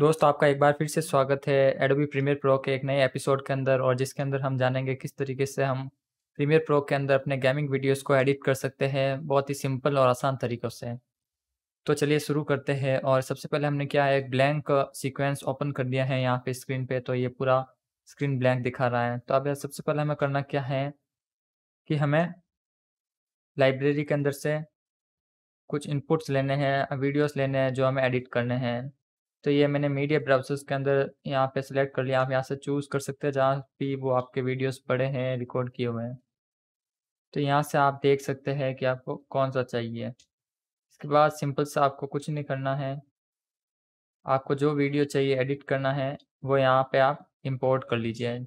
दोस्त आपका एक बार फिर से स्वागत है एडोबी प्रीमियर प्रो के एक नए एपिसोड के अंदर और जिसके अंदर हम जानेंगे किस तरीके से हम प्रीमियर प्रो के अंदर अपने गेमिंग वीडियोस को एडिट कर सकते हैं बहुत ही सिंपल और आसान तरीक़ों से तो चलिए शुरू करते हैं और सबसे पहले हमने क्या है एक ब्लैंक सीक्वेंस ओपन कर दिया है यहाँ पे स्क्रीन पे तो ये पूरा स्क्रीन ब्लैंक दिखा रहा है तो अब सबसे पहले हमें करना क्या है कि हमें लाइब्रेरी के अंदर से कुछ इनपुट्स लेने हैं वीडियोस लेने हैं जो हमें एडिट करने हैं तो ये मैंने मीडिया ब्राउजर्स के अंदर यहाँ पे सिलेक्ट कर लिया आप यहाँ से चूज़ कर सकते हैं जहाँ भी वो आपके वीडियोस पड़े हैं रिकॉर्ड किए हुए हैं तो यहाँ से आप देख सकते हैं कि आपको कौन सा चाहिए इसके बाद सिंपल सा आपको कुछ नहीं करना है आपको जो वीडियो चाहिए एडिट करना है वो यहाँ पर आप इम्पोर्ट कर लीजिए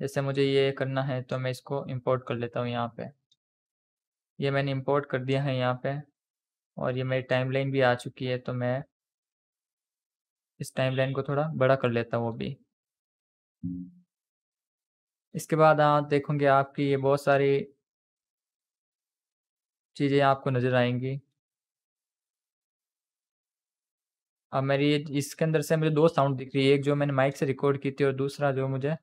जैसे मुझे ये करना है तो मैं इसको इम्पोर्ट कर लेता हूँ यहाँ पर ये मैंने इम्पोर्ट कर दिया है यहाँ पर और ये मेरी टाइमलाइन भी आ चुकी है तो मैं इस टाइमलाइन को थोड़ा बड़ा कर लेता हूँ अभी इसके बाद आप देखोगे आपकी ये बहुत सारी चीज़ें आपको नज़र आएंगी अब मेरी ये इसके अंदर से मुझे दो साउंड दिख रही है एक जो मैंने माइक से रिकॉर्ड की थी और दूसरा जो मुझे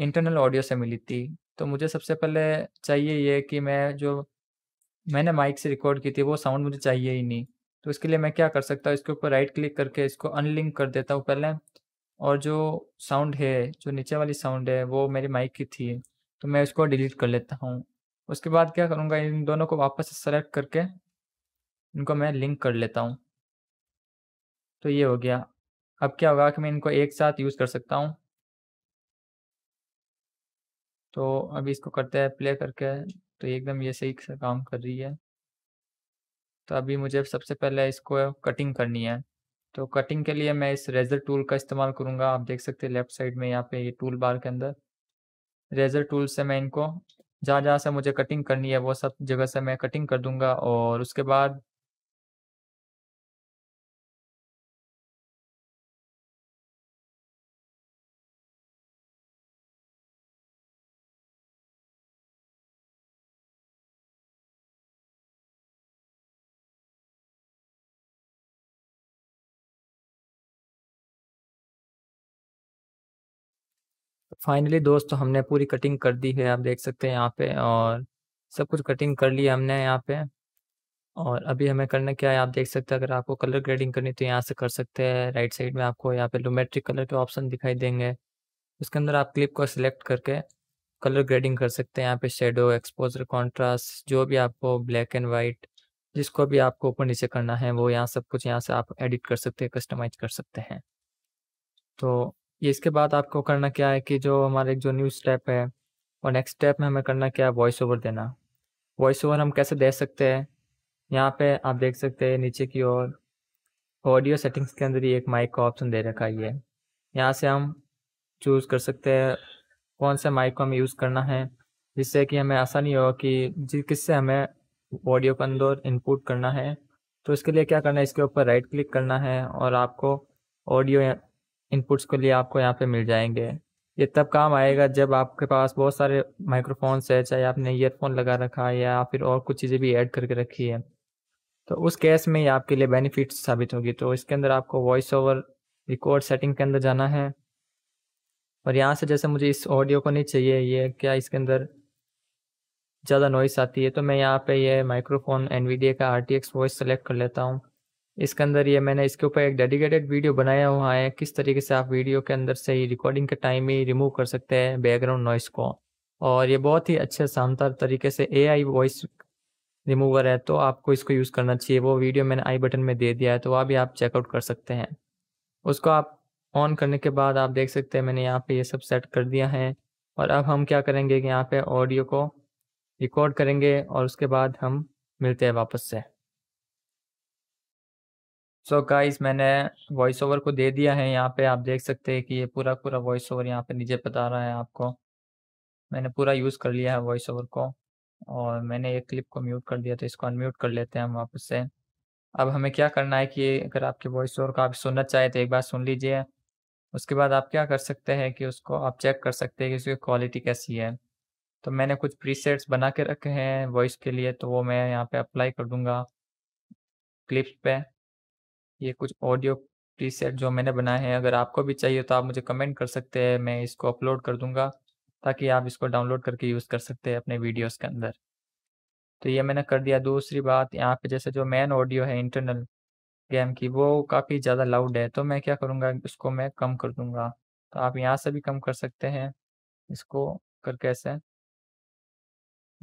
इंटरनल ऑडियो से मिली थी तो मुझे सबसे पहले चाहिए ये कि मैं जो मैंने माइक से रिकॉर्ड की थी वो साउंड मुझे चाहिए ही नहीं तो इसके लिए मैं क्या कर सकता हूँ इसके ऊपर राइट क्लिक करके इसको अनलिंक कर देता हूँ पहले और जो साउंड है जो नीचे वाली साउंड है वो मेरी माइक की थी तो मैं उसको डिलीट कर लेता हूँ उसके बाद क्या करूँगा इन दोनों को वापस सेलेक्ट करके इनको मैं लिंक कर लेता हूँ तो ये हो गया अब क्या होगा कि मैं इनको एक साथ यूज़ कर सकता हूँ तो अभी इसको करते हैं प्ले करके तो एकदम ये सही काम कर रही है तो अभी मुझे सबसे पहले इसको कटिंग करनी है तो कटिंग के लिए मैं इस रेजर टूल का इस्तेमाल करूँगा आप देख सकते हैं लेफ्ट साइड में यहाँ पे ये टूल बार के अंदर रेजर टूल से मैं इनको जहाँ जहाँ से मुझे कटिंग करनी है वो सब जगह से मैं कटिंग कर दूंगा और उसके बाद फाइनली दोस्तों तो हमने पूरी कटिंग कर दी है आप देख सकते हैं यहाँ पे और सब कुछ कटिंग कर लिया हमने यहाँ पे और अभी हमें करना क्या है आप देख सकते हैं अगर आपको कलर ग्रेडिंग करनी तो यहाँ से कर सकते हैं राइट साइड में आपको यहाँ पे लोमेट्रिक कलर के ऑप्शन दिखाई देंगे उसके अंदर आप क्लिप को सिलेक्ट करके कलर ग्रेडिंग कर सकते हैं यहाँ पे शेडो एक्सपोजर कॉन्ट्रास्ट जो भी आपको ब्लैक एंड वाइट जिसको भी आपको ऊपर नीचे करना है वो यहाँ सब कुछ यहाँ से आप एडिट कर सकते हैं कस्टमाइज कर सकते हैं तो ये इसके बाद आपको करना क्या है कि जो हमारे जो न्यू स्टेप है और नेक्स्ट स्टेप में हमें करना क्या है वॉइस ओवर देना वॉइस ओवर हम कैसे दे सकते हैं यहाँ पे आप देख सकते हैं नीचे की ओर ऑडियो सेटिंग्स के अंदर ही एक माइक का ऑप्शन दे रखा ही है यहाँ से हम चूज़ कर सकते हैं कौन सा माइक को हमें यूज़ करना है जिससे कि हमें आसानी हो कि जिस किससे हमें ऑडियो के अंदर इनपुट करना है तो इसके लिए क्या करना है इसके ऊपर राइट क्लिक करना है और आपको ऑडियो इनपुट्स के लिए आपको यहाँ पे मिल जाएंगे ये तब काम आएगा जब आपके पास बहुत सारे माइक्रोफोन्स है चाहे आपने ईयरफोन लगा रखा है या फिर और कुछ चीज़ें भी ऐड करके रखी है तो उस केस में ये आपके लिए बेनिफिट साबित होगी तो इसके अंदर आपको वॉइस ओवर रिकॉर्ड सेटिंग के अंदर जाना है और यहाँ से जैसे मुझे इस ऑडियो को नहीं चाहिए ये क्या इसके अंदर ज़्यादा नॉइस आती है तो मैं यहाँ पे ये माइक्रोफोन एन का आर टी वॉइस सेलेक्ट कर लेता हूँ इसके अंदर ये मैंने इसके ऊपर एक डेडिकेटेड वीडियो बनाया हुआ है किस तरीके से आप वीडियो के अंदर से ही रिकॉर्डिंग के टाइम ही रिमूव कर सकते हैं बैकग्राउंड नॉइस को और ये बहुत ही अच्छे शानदार तरीके से एआई वॉइस रिमूवर है तो आपको इसको यूज़ करना चाहिए वो वीडियो मैंने आई बटन में दे दिया है तो वह भी आप चेकआउट कर सकते हैं उसको आप ऑन करने के बाद आप देख सकते हैं मैंने यहाँ पे ये सब सेट कर दिया है और अब हम क्या करेंगे कि यहाँ पे ऑडियो को रिकॉर्ड करेंगे और उसके बाद हम मिलते हैं वापस से सो so गाइस मैंने वॉइस ओवर को दे दिया है यहाँ पे आप देख सकते हैं कि ये पूरा पूरा वॉइस ओवर यहाँ पे नीचे बता रहा है आपको मैंने पूरा यूज़ कर लिया है वॉइस ओवर को और मैंने एक क्लिप को म्यूट कर दिया तो इसको अनम्यूट कर लेते हैं हम वापस से अब हमें क्या करना है कि अगर आपके वॉइस ओवर को आप सुनना चाहे तो एक बार सुन लीजिए उसके बाद आप क्या कर सकते हैं कि उसको आप चेक कर सकते हैं कि उसकी क्वालिटी कैसी है तो मैंने कुछ प्रीसेट्स बना के रखे हैं वॉइस के लिए तो वो मैं यहाँ पे अप्लाई कर दूंगा क्लिप पे ये कुछ ऑडियो प्रीसेट जो मैंने बनाए हैं अगर आपको भी चाहिए तो आप मुझे कमेंट कर सकते हैं मैं इसको अपलोड कर दूंगा ताकि आप इसको डाउनलोड करके यूज़ कर सकते हैं अपने वीडियोस के अंदर तो ये मैंने कर दिया दूसरी बात यहाँ पे जैसे जो मेन ऑडियो है इंटरनल गेम की वो काफ़ी ज़्यादा लाउड है तो मैं क्या करूँगा इसको मैं कम कर दूँगा तो आप यहाँ से भी कम कर सकते हैं इसको करके कैसे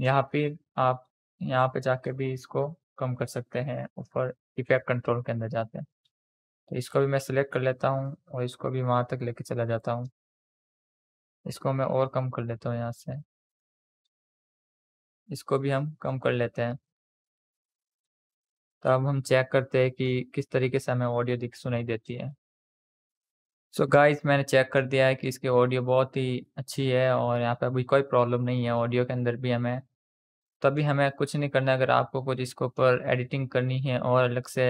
यहाँ पे आप यहाँ पे जाके भी इसको कम कर सकते हैं ऊपर इफेक्ट कंट्रोल के अंदर जाते हैं तो इसको भी मैं सिलेक्ट कर लेता हूँ और इसको भी वहाँ तक लेके चला जाता हूँ इसको मैं और कम कर लेता हूँ यहाँ से इसको भी हम कम कर लेते हैं तो अब हम चेक करते हैं कि किस तरीके से हमें ऑडियो दिख सुनाई देती है सो so गाइस मैंने चेक कर दिया है कि इसकी ऑडियो बहुत ही अच्छी है और यहाँ पे अभी कोई प्रॉब्लम नहीं है ऑडियो के अंदर भी हमें तभी हमें कुछ नहीं करना है, अगर आपको कुछ इसके ऊपर एडिटिंग करनी है और अलग से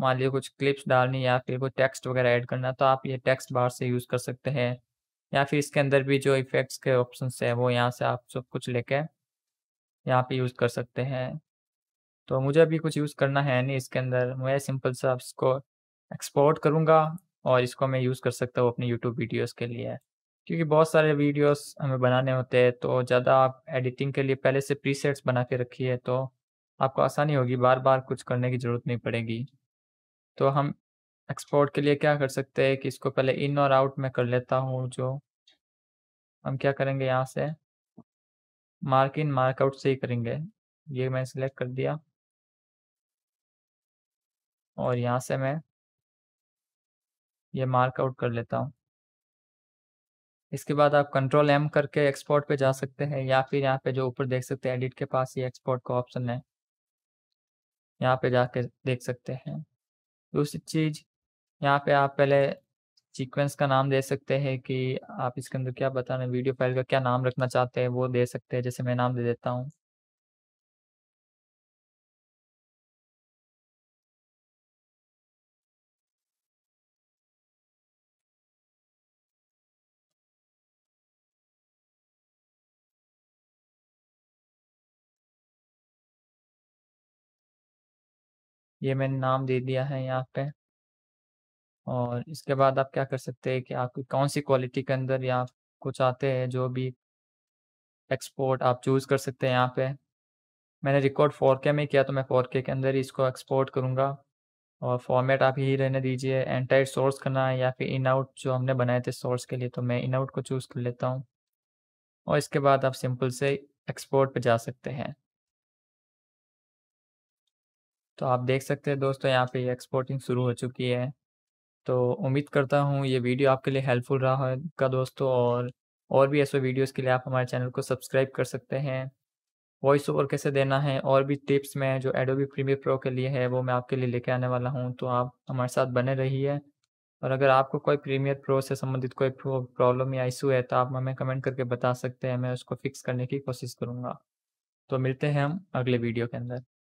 मान लीजिए कुछ क्लिप्स डालनी या फिर कोई टेक्स्ट वगैरह ऐड करना तो आप ये टेक्स्ट बार से यूज़ कर सकते हैं। या फिर इसके अंदर भी जो इफ़ेक्ट्स के ऑप्शन है वो यहाँ से आप सब कुछ लेके यहाँ पे यूज़ कर सकते हैं। तो मुझे अभी कुछ यूज़ करना है नहीं इसके अंदर, मैं सिंपल सा इसको एक्सपोर्ट करूँगा और इसको मैं यूज़ कर सकता हूँ अपनी यूट्यूब वीडियोज़ के लिए। क्योंकि बहुत सारे वीडियोस हमें बनाने होते हैं तो ज़्यादा आप एडिटिंग के लिए पहले से प्रीसेट्स बना के रखिए तो आपको आसानी होगी बार बार कुछ करने की ज़रूरत नहीं पड़ेगी तो हम एक्सपोर्ट के लिए क्या कर सकते हैं कि इसको पहले इन और आउट में कर लेता हूँ जो हम क्या करेंगे यहाँ से मार्क इन मार्क आउट से ही करेंगे ये मैंने सिलेक्ट कर दिया और यहाँ से मैं ये मार्क आउट कर लेता हूँ इसके बाद आप कंट्रोल एम करके एक्सपोर्ट पे जा सकते हैं या फिर यहाँ पे जो ऊपर देख सकते हैं एडिट के पास ये एक्सपोर्ट का ऑप्शन है यहाँ पे जाके देख सकते हैं दूसरी चीज़ यहाँ पे आप पहले सीक्वेंस का नाम दे सकते हैं कि आप इसके अंदर क्या बताना वीडियो फाइल का क्या नाम रखना चाहते हैं वो दे सकते हैं जैसे मैं नाम दे देता हूँ ये मैंने नाम दे दिया है यहाँ पे। और इसके बाद आप क्या कर सकते हैं कि आपकी कौन-सी क्वालिटी के अंदर या कुछ आते चाहते हैं जो भी एक्सपोर्ट आप चूज़ कर सकते हैं यहाँ पे। मैंने रिकॉर्ड के में किया तो मैं फ़ोर के अंदर ही इसको एक्सपोर्ट करूँगा और फ़ॉर्मेट आप यही रहने दीजिए। एंटाइट सोर्स करना है या फिर इन आउट जो हमने बनाए थे सोर्स के लिए तो मैं इन आउट को चूज़ कर लेता हूँ। और इसके बाद आप सिंपल से एक्सपोर्ट पर जा सकते हैं। तो आप देख सकते हैं दोस्तों यहाँ पे एक्सपोर्टिंग शुरू हो चुकी है तो उम्मीद करता हूँ ये वीडियो आपके लिए हेल्पफुल रहा होगा दोस्तों और और भी ऐसे वीडियोस के लिए आप हमारे चैनल को सब्सक्राइब कर सकते हैं वॉइस ओवर कैसे देना है और भी टिप्स में जो एडोबी प्रीमियर प्रो के लिए है वो मैं आपके लिए लेके आने वाला हूँ तो आप हमारे साथ बने रहिए और अगर आपको कोई प्रीमियर प्रो से संबंधित कोई प्रॉब्लम या इशू है तो आप हमें कमेंट करके बता सकते हैं मैं उसको फिक्स करने की कोशिश करूँगा तो मिलते हैं हम अगले वीडियो के अंदर